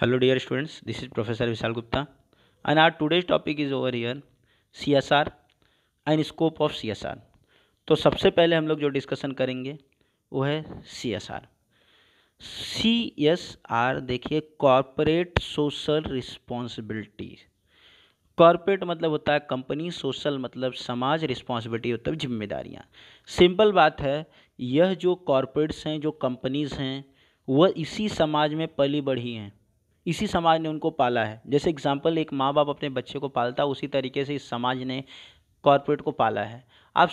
hello dear students this is professor Vishal Gupta and our today's topic is overview C S R and scope of C S R तो सबसे पहले हम लोग जो discussion करेंगे वो है C S R C S R देखिए कॉरपोरेट सोशल रिस्पॉन्सिबिलिटी कॉरपोरेट मतलब होता है कंपनी सोशल मतलब समाज रिस्पॉन्सिबिलिटी होता है जिम्मेदारियाँ सिंपल बात है यह जो कॉरपोरेट्स हैं जो कंपनीज़ हैं वह इसी समाज में पली बढ़ी हैं इसी समाज ने उनको पाला है जैसे एग्जाम्पल एक माँ बाप अपने बच्चे को पालता उसी तरीके से इस समाज ने कॉरपोरेट को पाला है आप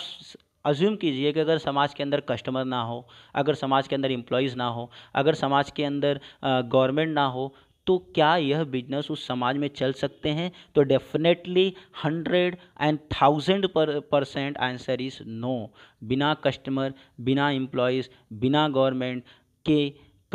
अज्यूम कीजिए कि अगर समाज के अंदर कस्टमर ना हो अगर समाज के अंदर एम्प्लॉयज़ ना हो अगर समाज के अंदर गवर्नमेंट ना हो तो क्या यह बिजनेस उस समाज में चल सकते हैं तो डेफिनेटली हंड्रेड एंड थाउजेंड पर परसेंट आंसर इज़ नो बिना कस्टमर बिना एम्प्लॉयज़ बिना गवर्नमेंट के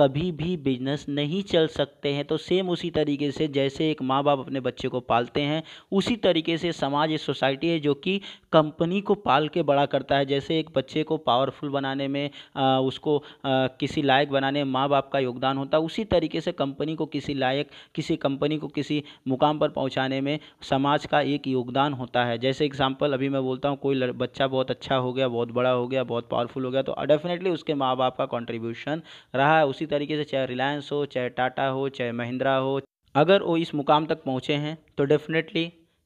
कभी भी बिजनेस नहीं चल सकते हैं तो सेम उसी तरीके से जैसे एक माँ बाप अपने बच्चे को पालते हैं उसी तरीके से समाज एक सोसाइटी है जो कि कंपनी को पाल के बड़ा करता है जैसे एक बच्चे को पावरफुल बनाने में आ, उसको आ, किसी लायक बनाने में माँ बाप का योगदान होता है उसी तरीके से कंपनी को किसी लायक किसी कंपनी को किसी मुकाम पर पहुँचाने में समाज का एक योगदान होता है जैसे एग्जाम्पल अभी मैं बोलता हूँ कोई बच्चा बहुत अच्छा हो गया बहुत बड़ा हो गया बहुत पावरफुल हो गया तो डेफिनेटली उसके माँ बाप का कॉन्ट्रीब्यूशन रहा है उसी तरीके से चाहे रिलायंस हो चाहे टाटा हो चाहे महिंद्रा हो अगर वो इस मुकाम तक पहुँचे हैं तो डेफिनेटली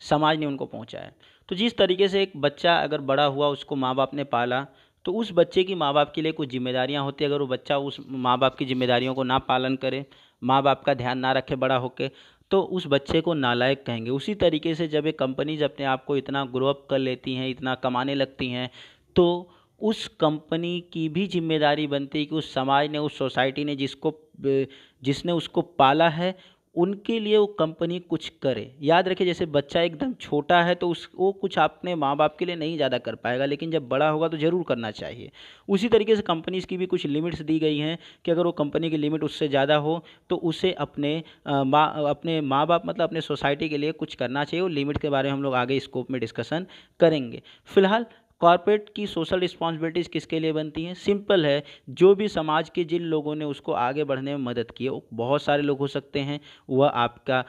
समाज ने उनको पहुँचा है तो जिस तरीके से एक बच्चा अगर बड़ा हुआ उसको माँ बाप ने पाला तो उस बच्चे की माँ बाप के लिए कुछ जिम्मेदारियाँ होती है अगर वो बच्चा उस माँ बाप की जिम्मेदारियों को ना पालन करे माँ बाप का ध्यान ना रखे बड़ा होकर तो उस बच्चे को नालायक कहेंगे उसी तरीके से जब एक कंपनीज अपने आप को इतना ग्रो अप कर लेती हैं इतना कमाने लगती हैं तो उस कंपनी की भी जिम्मेदारी बनती है कि उस समाज ने उस सोसाइटी ने जिसको जिसने उसको पाला है उनके लिए वो कंपनी कुछ करे याद रखिए जैसे बच्चा एकदम छोटा है तो उस वो कुछ अपने माँ बाप के लिए नहीं ज़्यादा कर पाएगा लेकिन जब बड़ा होगा तो ज़रूर करना चाहिए उसी तरीके से कंपनीज़ की भी कुछ लिमिट्स दी गई हैं कि अगर वो कंपनी की लिमिट उससे ज़्यादा हो तो उसे अपने माँ अपने माँ बाप मतलब अपने सोसाइटी के लिए कुछ करना चाहिए वो लिमिट के बारे में हम लोग आगे स्कोप में डिस्कसन करेंगे फिलहाल कॉरपोरेट की सोशल रिस्पॉन्सिबिलिटीज़ किसके लिए बनती हैं सिंपल है जो भी समाज के जिन लोगों ने उसको आगे बढ़ने में मदद की है बहुत सारे लोग हो सकते हैं वह आपका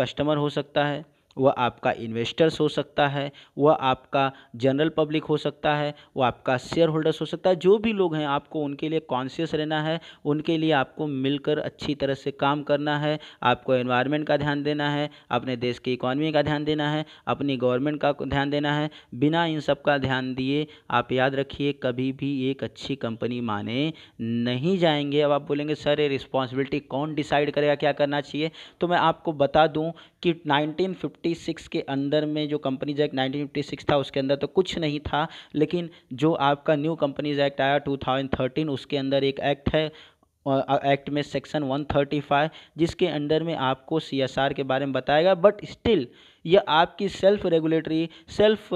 कस्टमर हो सकता है वह आपका इन्वेस्टर्स हो सकता है वह आपका जनरल पब्लिक हो सकता है वह आपका शेयर होल्डर्स हो सकता है जो भी लोग हैं आपको उनके लिए कॉन्शियस रहना है उनके लिए आपको मिलकर अच्छी तरह से काम करना है आपको एनवायरनमेंट का ध्यान देना है अपने देश की इकोनॉमी का ध्यान देना है अपनी गवर्नमेंट का ध्यान देना है बिना इन सब का ध्यान दिए आप याद रखिए कभी भी एक अच्छी कंपनी माने नहीं जाएंगे अब आप बोलेंगे सर ये रिस्पॉन्सिबिलिटी कौन डिसाइड करेगा क्या करना चाहिए तो मैं आपको बता दूँ कि नाइनटीन फिफ्टी 1956 के अंदर में जो कंपनीज एक्ट 1956 था उसके अंदर तो कुछ नहीं था लेकिन जो आपका न्यू कंपनीज एक्ट आया 2013 उसके अंदर एक एक्ट है एक्ट में सेक्शन 135 जिसके अंडर में आपको सीएसआर के बारे में बताएगा बट स्टिल यह आपकी self regulatory self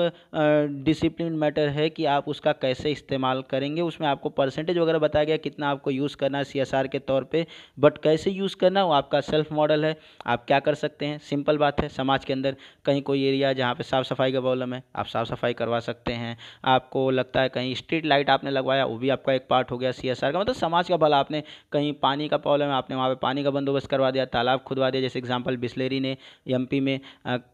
discipline matter है कि आप उसका कैसे इस्तेमाल करेंगे उसमें आपको परसेंटेज वगैरह बताया गया कितना आपको यूज़ करना है सी के तौर पर बट कैसे यूज़ करना वो आपका सेल्फ मॉडल है आप क्या कर सकते हैं सिंपल बात है समाज के अंदर कहीं कोई एरिया जहाँ पर साफ़ सफाई का प्रॉब्लम है आप साफ़ सफाई करवा सकते हैं आपको लगता है कहीं स्ट्रीट लाइट आपने लगवाया वो भी आपका एक पार्ट हो गया सी का मतलब समाज का भला आपने कहीं पानी का प्रॉब्लम है आपने वहाँ पर पानी का बंदोबस्त करवा दिया तालाब खुदवा दिया जैसे एग्जाम्पल बिस्लेरी ने एम में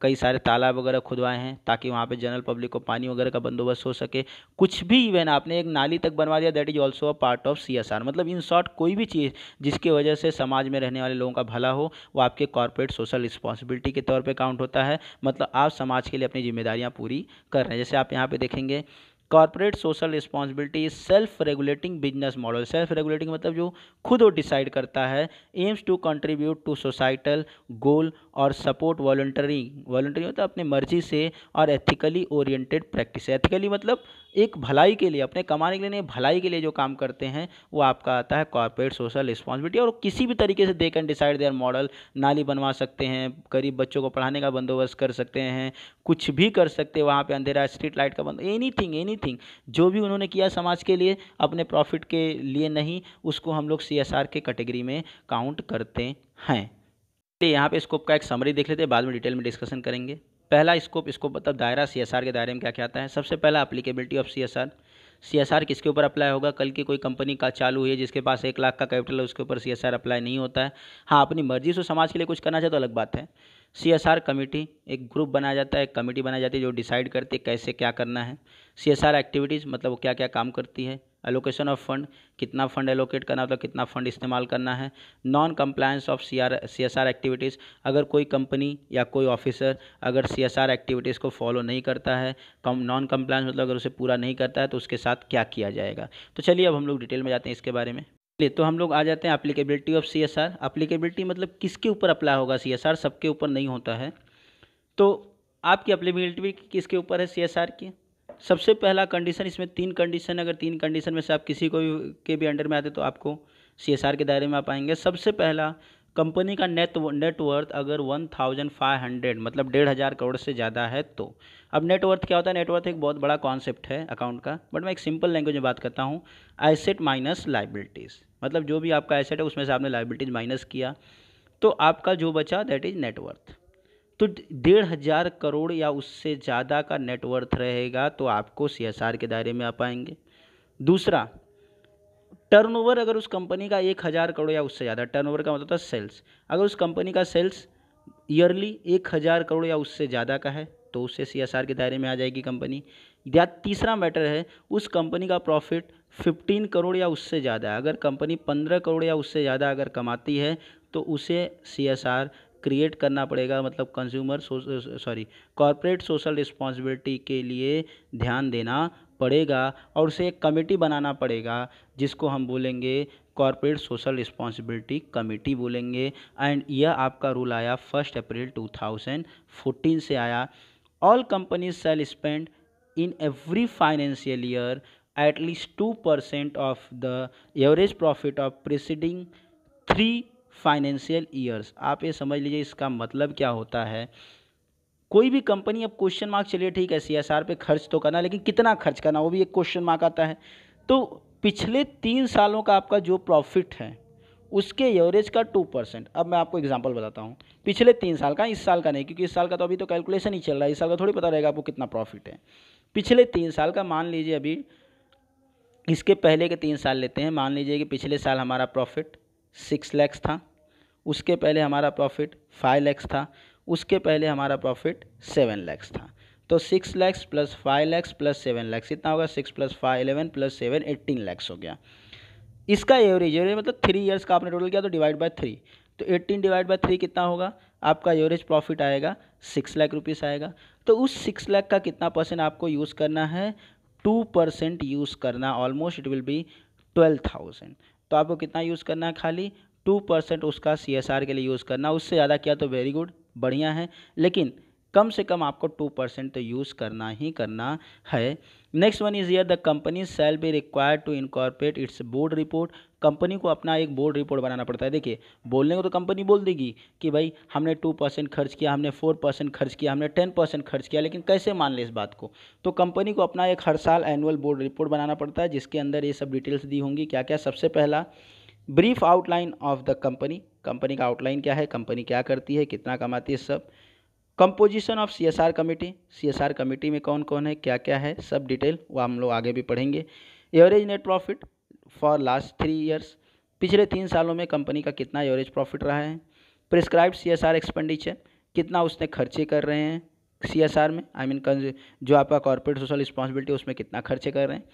कई सारे तालाब वगैरह खुदवाए हैं ताकि वहाँ पे जनरल पब्लिक को पानी वगैरह का बंदोबस्त हो सके कुछ भी इवन आपने एक नाली तक बनवा दिया that is also a part of C मतलब इन शॉर्ट कोई भी चीज़ जिसकी वजह से समाज में रहने वाले लोगों का भला हो वो आपके कॉरपोरेट सोशल रिस्पॉन्सिबिलिटी के तौर पर काउंट होता है मतलब आप समाज के लिए अपनी जिम्मेदारियाँ पूरी कर रहे हैं जैसे आप यहाँ पर देखेंगे corporate social responsibility self regulating business model self regulating मतलब जो खुद वो डिसाइड करता है aims to contribute to societal goal और सपोर्ट वॉलंटरिंग वॉलंटरिंग मतलब अपनी मर्जी से और एथिकली ओरिएंटेड प्रैक्टिस एथिकली मतलब एक भलाई के लिए अपने कमाने के लिए नहीं भलाई के लिए जो काम करते हैं वो आपका आता है कॉर्पोरेट सोशल रिस्पॉन्सिबिलिटी और किसी भी तरीके से they can decide their model नाली बनवा सकते हैं गरीब बच्चों को पढ़ाने का बंदोबस्त कर सकते हैं कुछ भी कर सकते हैं वहाँ पर अंधेरा स्ट्रीट लाइट का बंदो एनी थिंग एनी थिंग जो भी उन्होंने किया समाज के लिए अपने प्रॉफिट के लिए नहीं उसको हम लोग सी के कैटेगरी में काउंट करते हैं यहाँ पे स्कोप का एक समरी देख लेते हैं बाद में डिटेल में डिस्कशन करेंगे पहला स्कोप स्कोप मतलब दायरा सी के दायरे में क्या क्या आता है सबसे पहला applicability of C S R C S R किसके ऊपर अप्लाई होगा कल की कोई कंपनी का चालू हुई है जिसके पास एक लाख का कैपिटल है उसके ऊपर सी एस आर अप्लाई नहीं होता है हाँ अपनी मर्जी से समाज के लिए कुछ करना चाहे तो अलग बात है सी एस आर कमेटी एक ग्रुप बनाया जाता है एक कमेटी बनाई जाती है जो डिसाइड करती है कैसे क्या करना है सी एस आर एक्टिविटीज़ मतलब वो क्या क्या काम करती है एलोकेशन ऑफ फंड कितना फंड एलोकेट करना मतलब कितना फंड इस्तेमाल करना है non compliance of C R C S R activities अगर कोई कंपनी या कोई ऑफिसर अगर सी एस आर एक्टिविटीज़ को फॉलो नहीं करता है कम नॉन कंप्लायंस मतलब अगर उसे पूरा नहीं करता है तो उसके साथ क्या किया जाएगा तो चलिए अब हम लोग डिटेल में जाते हैं इसके बारे में तो हम लोग आ जाते हैं applicability of C S R applicability मतलब किसके ऊपर अप्लाई होगा सी एस आर सबके ऊपर नहीं होता है तो आपकी अप्लीकेबिलिटी किसके ऊपर है सी एस आर की सबसे पहला कंडीशन इसमें तीन कंडीशन अगर तीन कंडीशन में से आप किसी को भी के भी अंडर में आते तो आपको सी के दायरे में आप आएंगे सबसे पहला कंपनी का नेट नेटवर्थ अगर वन थाउजेंड फाइव हंड्रेड मतलब डेढ़ हज़ार करोड़ से ज़्यादा है तो अब नेटवर्थ क्या होता है नेटवर्थ एक बहुत बड़ा कॉन्सेप्ट है अकाउंट का बट मैं एक सिंपल लैंग्वेज में बात करता हूँ एसेट माइनस लाइबिलिटीज़ मतलब जो भी आपका एसेट है उसमें से आपने लाइबिलिटीज़ माइनस किया तो आपका जो बचा दैट इज़ नेटवर्थ तो डेढ़ हज़ार करोड़ या उससे ज़्यादा का नेटवर्थ रहेगा तो आपको सी के दायरे में आ पाएंगे दूसरा टर्नओवर अगर उस कंपनी का एक हज़ार करोड़ या उससे ज़्यादा टर्नओवर का मतलब था सेल्स अगर उस कंपनी का सेल्स ईयरली एक हज़ार करोड़ या उससे ज़्यादा का है तो उससे सी के दायरे में आ जाएगी कंपनी या तीसरा मैटर है उस कंपनी का प्रॉफिट 15 करोड़ या उससे ज़्यादा अगर कंपनी 15 करोड़ या उससे ज़्यादा अगर कमाती है तो उसे सी क्रिएट करना पड़ेगा मतलब consumer sorry corporate social responsibility के लिए ध्यान देना पड़ेगा और उसे एक कमेटी बनाना पड़ेगा जिसको हम बोलेंगे कॉरपोरेट सोशल रिस्पॉन्सिबिलिटी कमेटी बोलेंगे एंड यह आपका रूल आया फर्स्ट अप्रैल 2014 से आया all companies shall spend in every financial year at least two percent of the average profit of preceding three financial years आप ये समझ लीजिए इसका मतलब क्या होता है कोई भी कंपनी अब क्वेश्चन मार्क चलिए ठीक है सी एस आर पे खर्च तो करना लेकिन कितना खर्च करना वो भी एक क्वेश्चन मार्क आता है तो पिछले तीन सालों का आपका जो प्रॉफिट है उसके एवरेज का टू परसेंट अब मैं आपको एग्जांपल बताता हूँ पिछले तीन साल का इस साल का नहीं क्योंकि इस साल का तो अभी तो कैलकुलेशन ही चल रहा है इस साल का थोड़ी पता रहेगा आपको कितना प्रॉफिट है पिछले तीन साल का मान लीजिए अभी इसके पहले के तीन साल लेते हैं मान लीजिए कि पिछले साल हमारा प्रॉफिट सिक्स लैक्स था उसके पहले हमारा प्रॉफिट फाइव लैक्स था उसके पहले हमारा प्रॉफिट सेवन लैक्स था तो six lakhs plus five lakhs plus seven lakhs इतना होगा six plus five eleven plus seven eighteen lakhs हो गया इसका एवरेज एवरेज मतलब थ्री इयर्स का आपने टोटल किया तो डिवाइड बाय थ्री तो एट्टीन डिवाइड बाय थ्री कितना होगा आपका एवरेज प्रॉफिट आएगा सिक्स लाख रुपीस आएगा तो उस सिक्स लाख का कितना परसेंट आपको यूज़ करना है टू परसेंट यूज़ करना almost it will be twelve thousand तो आपको कितना यूज़ करना है खाली टू परसेंट उसका सी के लिए यूज़ करना उससे ज़्यादा किया तो वेरी गुड बढ़िया है लेकिन कम से कम आपको टू परसेंट तो यूज़ करना ही करना है next one is year the company shall be required to incorporate its board report company को अपना एक बोर्ड रिपोर्ट बनाना पड़ता है देखिए बोलने को तो कंपनी बोल देगी कि भाई हमने टू परसेंट खर्च किया हमने फोर परसेंट खर्च किया हमने टेन परसेंट खर्च किया लेकिन कैसे मान लें इस बात को तो कंपनी को अपना एक हर साल एनुअल बोर्ड रिपोर्ट बनाना पड़ता है जिसके अंदर ये सब डिटेल्स दी होंगी क्या क्या सबसे पहला brief outline of the company company का आउटलाइन क्या है कंपनी क्या करती है कितना कमाती है सब composition of C S R committee C S R committee में कौन कौन है क्या क्या है सब डिटेल वो हम लोग आगे भी पढ़ेंगे average net profit for last three years पिछले तीन सालों में कंपनी का कितना एवरेज प्रॉफिट रहा है prescribe C S R expenditure कितना उसने खर्चे कर रहे हैं सी एस आर में आई I मीन mean, जो आपका कॉरपोरेट सोशल रिस्पॉन्सिबिलिटी उसमें कितना खर्चे कर रहे हैं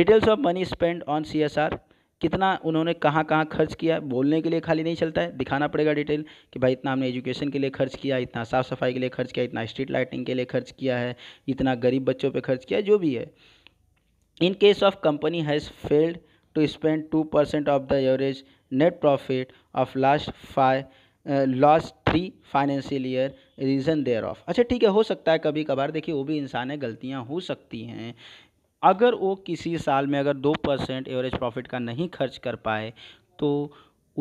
details of money spend on C S R कितना उन्होंने कहाँ कहाँ खर्च किया बोलने के लिए खाली नहीं चलता है दिखाना पड़ेगा डिटेल कि भाई इतना हमने एजुकेशन के लिए खर्च किया इतना साफ़ सफाई के लिए खर्च किया इतना स्ट्रीट लाइटिंग के लिए खर्च किया है इतना गरीब बच्चों पर खर्च किया जो भी है in case of company has failed to spend two percent of the average net profit of last five last three financial year reason thereof अच्छा ठीक है हो सकता है कभी कभार देखिए वो भी इंसान है गलतियाँ हो सकती हैं अगर वो किसी साल में अगर दो परसेंट एवरेज प्रॉफिट का नहीं खर्च कर पाए तो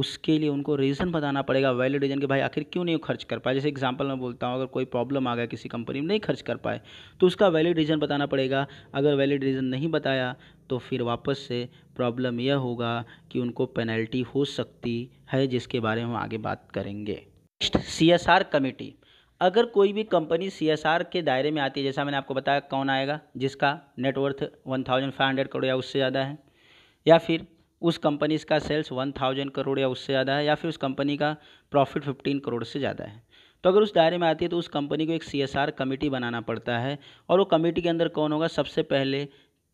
उसके लिए उनको रीज़न बताना पड़ेगा वैलिड रीज़न कि भाई आखिर क्यों नहीं खर्च कर पाए जैसे एग्जांपल मैं बोलता हूँ अगर कोई प्रॉब्लम आ गया किसी कंपनी में नहीं खर्च कर पाए तो उसका वैलिड रीज़न बताना पड़ेगा अगर वैलिड रीज़न नहीं बताया तो फिर वापस से प्रॉब्लम यह होगा कि उनको पेनल्टी हो सकती है जिसके बारे में हम आगे बात करेंगे नेक्स्ट सी कमेटी अगर कोई भी कंपनी सी के दायरे में आती है जैसा मैंने आपको बताया कौन आएगा जिसका net worth one thousand five hundred crore या उससे ज़्यादा है या फिर उस कंपनी का सेल्स वन थाउजेंड करोड़ या उससे ज़्यादा है या फिर उस कंपनी का प्रॉफिट फिफ्टीन करोड़ से ज़्यादा है तो अगर उस दायरे में आती है तो उस कंपनी को एक सी कमेटी बनाना पड़ता है और वो कमेटी के अंदर कौन होगा सबसे पहले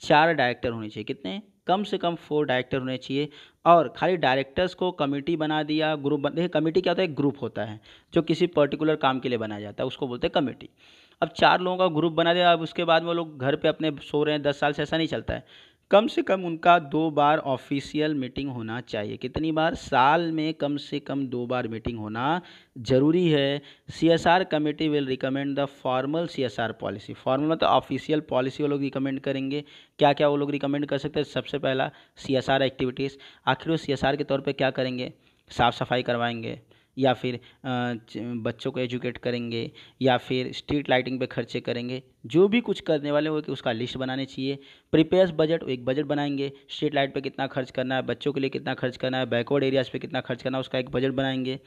चार डायरेक्टर होने चाहिए कितने कम से कम फोर डायरेक्टर होने चाहिए और खाली डायरेक्टर्स को कमेटी बना दिया ग्रुप बन देखिए कमेटी क्या होता है एक ग्रुप होता है जो किसी पर्टिकुलर काम के लिए बनाया जाता है उसको बोलते हैं कमेटी अब चार लोगों का ग्रुप बना दिया अब उसके बाद वो लोग घर पे अपने सो रहे हैं दस साल से ऐसा नहीं चलता है कम से कम उनका दो बार ऑफिशियल मीटिंग होना चाहिए कितनी बार साल में कम से कम दो बार मीटिंग होना जरूरी है C S R committee will recommend the formal C S R policy formal मतलब ऑफिशियल पॉलिसी वो लोग रिकमेंड करेंगे क्या क्या वो लोग रिकमेंड कर सकते हैं सबसे पहला सी एस आर एक्टिविटीज़ आखिर वो सी एस आर के तौर पर क्या करेंगे साफ़ सफाई करवाएंगे या फिर बच्चों को एजुकेट करेंगे या फिर स्ट्रीट लाइटिंग पे खर्चे करेंगे जो भी कुछ करने वाले हो कि उसका लिस्ट बनाने चाहिए प्रिपेयर्स बजट एक बजट बनाएंगे स्ट्रीट लाइट पे कितना खर्च करना है बच्चों के लिए कितना खर्च करना है बैकवर्ड एरियाज़ पे कितना खर्च करना है उसका एक बजट बनाएंगे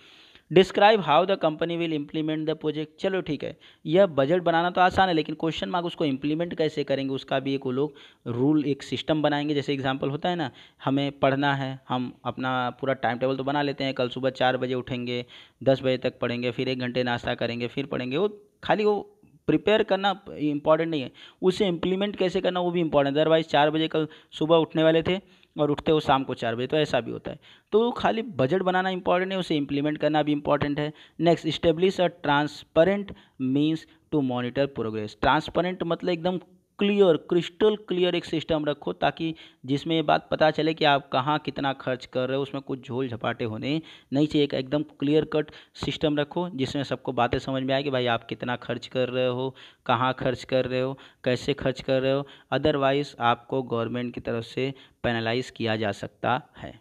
describe how the company will implement the project चलो ठीक है यह बजट बनाना तो आसान है लेकिन क्वेश्चन मार्क उसको इम्प्लीमेंट कैसे करेंगे उसका भी एक वो लोग रूल एक सिस्टम बनाएंगे जैसे एग्जाम्पल होता है ना हमें पढ़ना है हम अपना पूरा टाइम टेबल तो बना लेते हैं कल सुबह चार बजे उठेंगे दस बजे तक पढ़ेंगे फिर एक घंटे नाश्ता करेंगे फिर पढ़ेंगे वो खाली वो प्रिपेयर करना इंपॉर्टेंट नहीं है उसे इम्प्लीमेंट कैसे करना वो भी इंपॉर्टेंट अदरवाइज चार बजे कल सुबह उठने वाले थे और उठते हो शाम को चार बजे तो ऐसा भी होता है तो खाली बजट बनाना इंपॉर्टेंट है उसे इंप्लीमेंट करना भी इंपॉर्टेंट है next establish a transparent means to monitor progress transparent मतलब एकदम क्लियर क्रिस्टल क्लियर एक सिस्टम रखो ताकि जिसमें ये बात पता चले कि आप कहाँ कितना खर्च कर रहे हो उसमें कुछ झोल झपाटे होने नहीं चाहिए एक एकदम क्लियर कट सिस्टम रखो जिसमें सबको बातें समझ में आए कि भाई आप कितना खर्च कर रहे हो कहाँ खर्च कर रहे हो कैसे खर्च कर रहे हो अदरवाइज़ आपको गवर्नमेंट की तरफ से पेनालाइज किया जा सकता है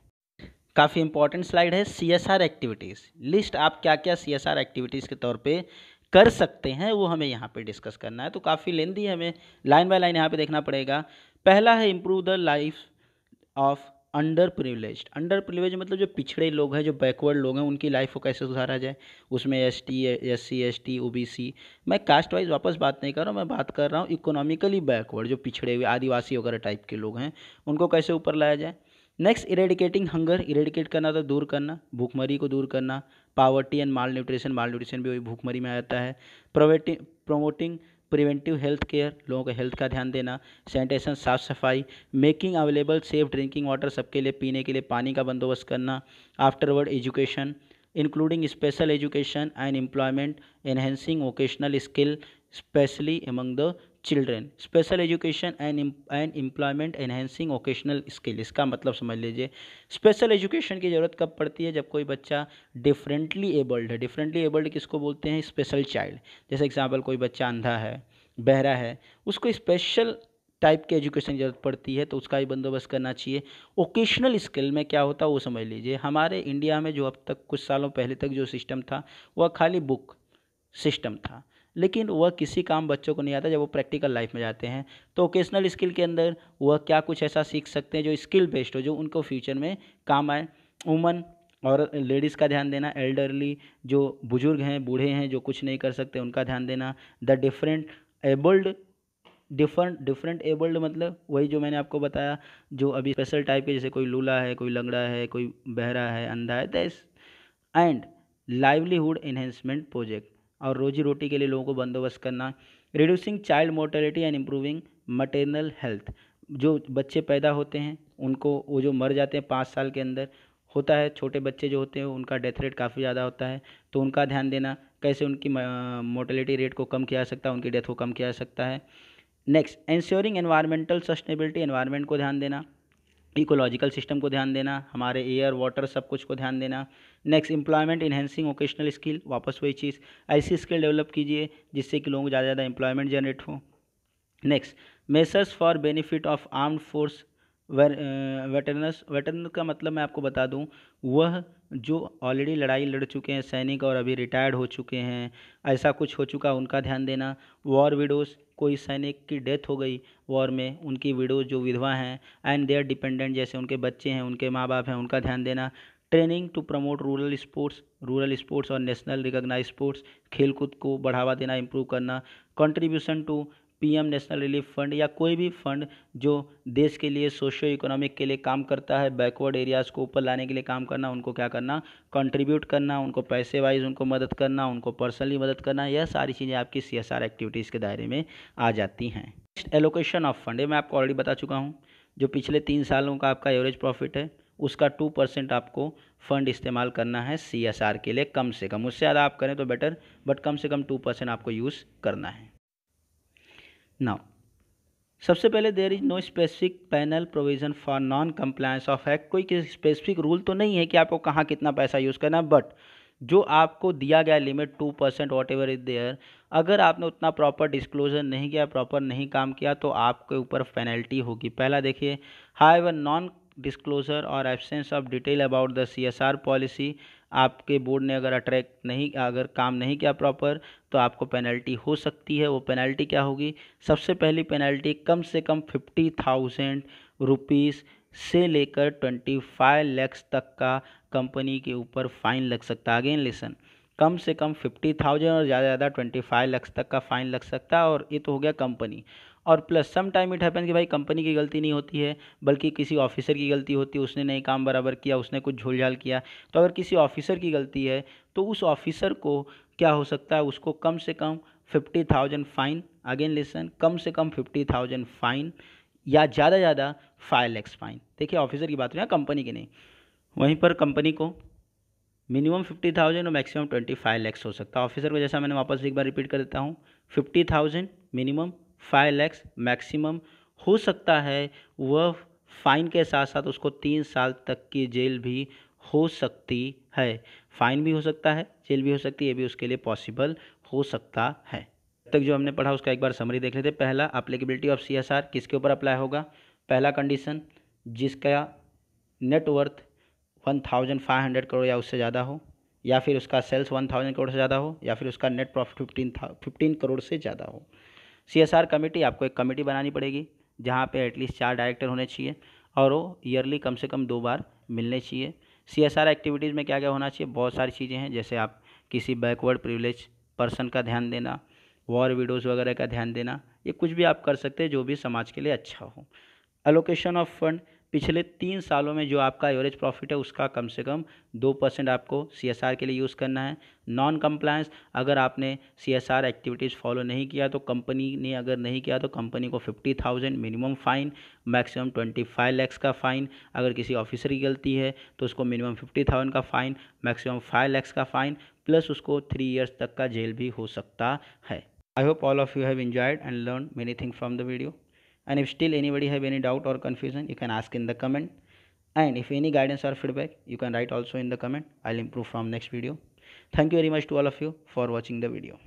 काफ़ी इंपॉर्टेंट स्लाइड है C S R activities list आप क्या क्या सी एस आर एक्टिविटीज़ के तौर पर कर सकते हैं वो हमें यहाँ पे डिस्कस करना है तो काफ़ी लेंदी है हमें लाइन बाय लाइन यहाँ पे देखना पड़ेगा पहला है improve the life of under privilege under privilege मतलब जो पिछड़े लोग हैं जो बैकवर्ड लोग हैं उनकी लाइफ को कैसे सुधारा जाए उसमें S T S C S T O B C मैं कास्ट वाइज वापस बात नहीं कर रहा हूँ मैं बात कर रहा हूँ इकोनॉमिकली बैकवर्ड जो पिछड़े हुए आदिवासी वगैरह टाइप के लोग हैं उनको कैसे ऊपर लाया जाए नेक्स्ट इरेडिकेटिंग हंगर इरेडिकेट करना तो दूर करना भूखमरी को दूर करना poverty and malnutrition malnutrition भी वही भूखमरी में आता है providing promoting preventive health care लोगों का हेल्थ का ध्यान देना सैनिटेशन साफ सफाई making available safe drinking water सबके लिए पीने के लिए पानी का बंदोबस्त करना afterward education including special education and employment enhancing vocational skill specially among the children special education and and employment enhancing vocational skill इसका मतलब समझ लीजिए स्पेशल एजुकेशन की ज़रूरत कब पड़ती है जब कोई बच्चा डिफरेंटली एबल्ड है डिफरेंटली एबल्ड किसको बोलते हैं स्पेशल चाइल्ड जैसे एग्जाम्पल कोई बच्चा अंधा है बहरा है उसको स्पेशल टाइप के एजुकेशन की ज़रूरत पड़ती है तो उसका भी बंदोबस्त करना चाहिए ओकेशनल स्किल में क्या होता है वो समझ लीजिए हमारे इंडिया में जो अब तक कुछ सालों पहले तक जो सिस्टम था वह खाली बुक सिस्टम था लेकिन वह किसी काम बच्चों को नहीं आता जब वो प्रैक्टिकल लाइफ में जाते हैं तो ओकेशनल स्किल के अंदर वह क्या कुछ ऐसा सीख सकते हैं जो स्किल बेस्ड हो जो उनको फ्यूचर में काम आए वुमन और लेडीज़ का ध्यान देना एल्डरली जो बुजुर्ग हैं बूढ़े हैं जो कुछ नहीं कर सकते उनका ध्यान देना the different abled different different abled मतलब वही जो मैंने आपको बताया जो अभी स्पेशल टाइप के जैसे कोई लूला है कोई लंगड़ा है कोई बहरा है अंधा है that's and livelihood enhancement project और रोजी रोटी के लिए लोगों को बंदोबस्त करना reducing child mortality and improving maternal health जो बच्चे पैदा होते हैं उनको वो जो मर जाते हैं पाँच साल के अंदर होता है छोटे बच्चे जो होते हैं उनका डेथ रेट काफ़ी ज़्यादा होता है तो उनका ध्यान देना कैसे उनकी मोर्टेलिटी रेट को कम किया जा सकता है उनकी डेथ को कम किया जा सकता है next ensuring environmental sustainability environment को ध्यान देना इकोलॉजिकल सिस्टम को ध्यान देना हमारे एयर वाटर सब कुछ को ध्यान देना next employment enhancing vocational skill वापस वही चीज़ ऐसी स्किल डेवलप कीजिए जिससे कि लोगों को ज़्यादा ज़्यादा एम्प्लॉयमेंट जनरेट हो next measures for benefit of armed force veterans veteran का मतलब मैं आपको बता दूँ वह जो ऑलरेडी लड़ाई लड़ चुके हैं सैनिक और अभी रिटायर्ड हो चुके हैं ऐसा कुछ हो चुका उनका ध्यान देना वॉर विडोज़ कोई सैनिक की डेथ हो गई वॉर में उनकी विडोज जो विधवा हैं एंड देयर डिपेंडेंट जैसे उनके बच्चे हैं उनके माँ बाप हैं उनका ध्यान देना training to promote rural sports rural sports और नेशनल रिकॉग्नाइज स्पोर्ट्स खेलकूद को बढ़ावा देना इम्प्रूव करना contribution to PM national relief fund या कोई भी फंड जो देश के लिए सोशियो इकोनॉमिक के लिए काम करता है बैकवर्ड एरियाज़ को ऊपर लाने के लिए काम करना उनको क्या करना कंट्रीब्यूट करना उनको पैसे वाइज उनको मदद करना उनको पर्सनली मदद करना यह सारी चीज़ें आपकी सी एक्टिविटीज़ के दायरे में आ जाती हैं नेक्स्ट एलोकेशन ऑफ फंड मैं आपको ऑलरेडी बता चुका हूँ जो पिछले तीन सालों का आपका एवरेज प्रॉफिट है उसका टू परसेंट आपको फंड इस्तेमाल करना है सी के लिए कम से कम उससे ज़्यादा आप करें तो बेटर बट कम से कम टू परसेंट आपको यूज़ करना है नाउ सबसे पहले there is no specific penal provision for non compliance of act कोई किसी स्पेसिफिक रूल तो नहीं है कि आपको कहाँ कितना पैसा यूज़ करना है बट जो आपको दिया गया limit two percent whatever is there अगर आपने उतना प्रॉपर डिस्क्लोजर नहीं किया प्रॉपर नहीं काम किया तो आपके ऊपर पेनल्टी होगी पहला देखिए हाई एवर नॉन डिस्क्लोजर और absence of detail about the C S R policy आपके बोर्ड ने अगर अट्रैक्ट नहीं अगर काम नहीं किया प्रॉपर तो आपको पेनल्टी हो सकती है वो पेनल्टी क्या होगी सबसे पहली पेनल्टी कम से कम फिफ्टी थाउजेंड रुपीज़ से लेकर ट्वेंटी फाइव लैक्स तक का कंपनी के ऊपर फाइन लग सकता है अगेन लेसन कम से कम फिफ्टी थाउजेंड और ज़्यादा ज़्यादा ट्वेंटी फाइव लैक्स तक का फाइन लग सकता है और ये तो हो गया कंपनी और plus some time it happen कि भाई कंपनी की गलती नहीं होती है बल्कि किसी ऑफिसर की गलती होती है उसने नहीं काम बराबर किया उसने कुछ झोलझाल झाल किया तो अगर किसी ऑफिसर की गलती है तो उस ऑफिसर को क्या हो सकता है उसको कम से कम fifty thousand fine again lesson कम से कम फिफ्टी थाउजेंड फाइन या ज़्यादा ज़्यादा फाइव लैक्स फाइन देखिए ऑफिसर की बात हो कंपनी की नहीं वहीं पर कंपनी को मिनिमम फिफ्टी थाउजेंड और मैक्सिमम ट्वेंटी फाइव लैक्स हो सकता है ऑफिसर को जैसा मैंने वापस एक बार रिपीट कर देता हूँ fifty thousand minimum five lakhs maximum हो सकता है वह फ़ाइन के साथ साथ उसको तीन साल तक की जेल भी हो सकती है फ़ाइन भी हो सकता है जेल भी हो सकती है ये भी उसके लिए पॉसिबल हो सकता है तक जो हमने पढ़ा उसका एक बार समरी देख लेते पहला applicability of C S R किसके ऊपर अप्लाई होगा पहला कंडीशन जिसका net worth one thousand five hundred crore या उससे ज़्यादा हो या फिर उसका सेल्स वन थाउजेंड करोड़ से ज़्यादा हो या फिर उसका नेट प्रॉफिट फिफ्टीन था फिफ्टीन करोड़ से ज़्यादा हो सी एस आर कमेटी आपको एक कमेटी बनानी पड़ेगी जहाँ पे एटलीस्ट चार डायरेक्टर होने चाहिए और वो ईयरली कम से कम दो बार मिलने चाहिए सी एस आर एक्टिविटीज़ में क्या क्या होना चाहिए बहुत सारी चीज़ें हैं जैसे आप किसी बैकवर्ड प्रिविलेज पर्सन का ध्यान देना वॉर वीडियोज़ वगैरह का ध्यान देना ये कुछ भी आप कर सकते हैं जो भी समाज के लिए अच्छा हो एलोकेशन ऑफ फंड पिछले तीन सालों में जो आपका एवरेज प्रॉफिट है उसका कम से कम दो परसेंट आपको सी के लिए यूज़ करना है नॉन कम्प्लायंस अगर आपने सी एक्टिविटीज़ फॉलो नहीं किया तो कंपनी ने अगर नहीं किया तो कंपनी को fifty thousand minimum fine maximum twenty five lakhs का फ़ाइन अगर किसी ऑफिसर की गलती है तो उसको मिनिमम फिफ्टी थाउजेंड का फ़ाइन मैक्सिमम फाइव लैक्स का फ़ाइन प्लस उसको थ्री ईयर्स तक का जेल भी हो सकता है I hope all of you have enjoyed and learn many thing from the video and if still anybody have any doubt or confusion you can ask in the comment and if any guidance or feedback you can write also in the comment i'll improve from next video thank you very much to all of you for watching the video